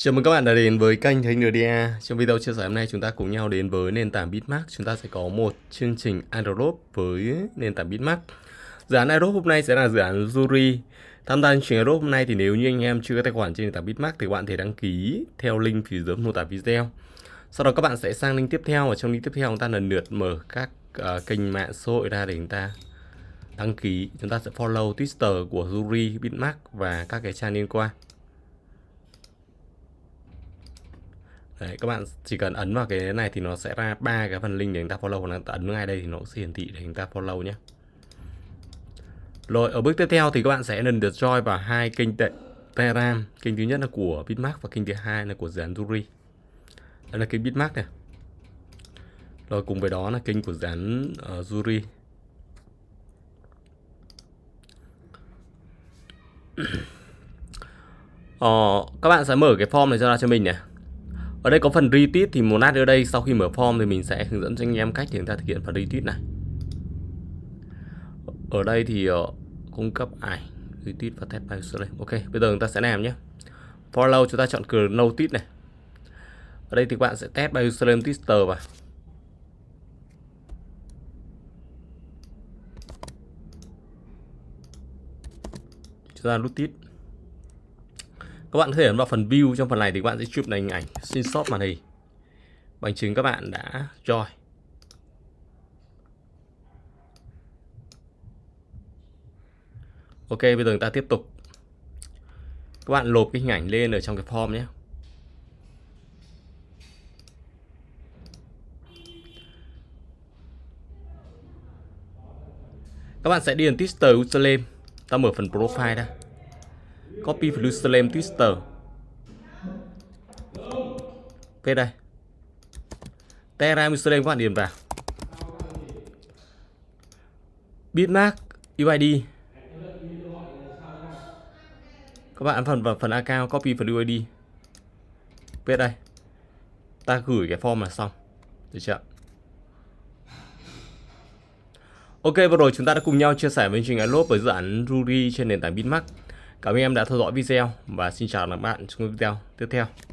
Chào mừng các bạn đã đến với kênh Thánh NDA. Trong video chia sẻ hôm nay chúng ta cùng nhau đến với nền tảng Bitmark. Chúng ta sẽ có một chương trình Airdrop với nền tảng Bitmark. Dự án Airdrop hôm nay sẽ là dự án Zuri. Tham gia chương trình Airdrop hôm nay thì nếu như anh em chưa có tài khoản trên nền tảng Bitmark thì các bạn thể đăng ký theo link phía dưới mô tả video. Sau đó các bạn sẽ sang link tiếp theo và trong link tiếp theo chúng ta lần lượt mở các uh, kênh mạng xã hội ra để chúng ta đăng ký. Chúng ta sẽ follow Twitter của Zuri, Bitmark và các cái trang liên quan. Đấy, các bạn chỉ cần ấn vào cái này thì nó sẽ ra ba cái phần link để chúng ta follow còn ta ấn ngay đây thì nó sẽ hiển thị để chúng ta follow nhé rồi ở bước tiếp theo thì các bạn sẽ lần được join vào hai kênh tệ Telegram kênh thứ nhất là của Bitmark và kênh thứ hai là của dự án Duri đây là kênh Bitmark này rồi cùng với đó là kênh của dự án uh, ờ, các bạn sẽ mở cái form này ra cho mình này ở đây có phần retweet thì một lát nữa đây sau khi mở form thì mình sẽ hướng dẫn cho anh em cách để chúng ta thực hiện phần retweet này. Ở đây thì uh, cung cấp ảnh, retweet và test bio đây. Ok, bây giờ chúng ta sẽ làm nhé. Follow chúng ta chọn cờ notice này. Ở đây thì các bạn sẽ test bio stream twitter vào. Chúng ta nút tít các bạn có thể ấn vào phần view trong phần này thì các bạn sẽ chụp hình ảnh xin shop màn hình bằng chứng các bạn đã join ok bây giờ chúng ta tiếp tục các bạn lột cái hình ảnh lên ở trong cái form nhé các bạn sẽ điền Twitter username ta mở phần profile ra copy Jerusalem Twitter về đây Terra Jerusalem các bạn điền vào bitmark UID các bạn ấn phần vào phần account copy phần UID viết đây ta gửi cái form là xong được chưa Ok vừa rồi chúng ta đã cùng nhau chia sẻ với chương trình iLob với dự án Ruri trên nền tảng Bitmark Cảm ơn em đã theo dõi video và xin chào các bạn trong video tiếp theo.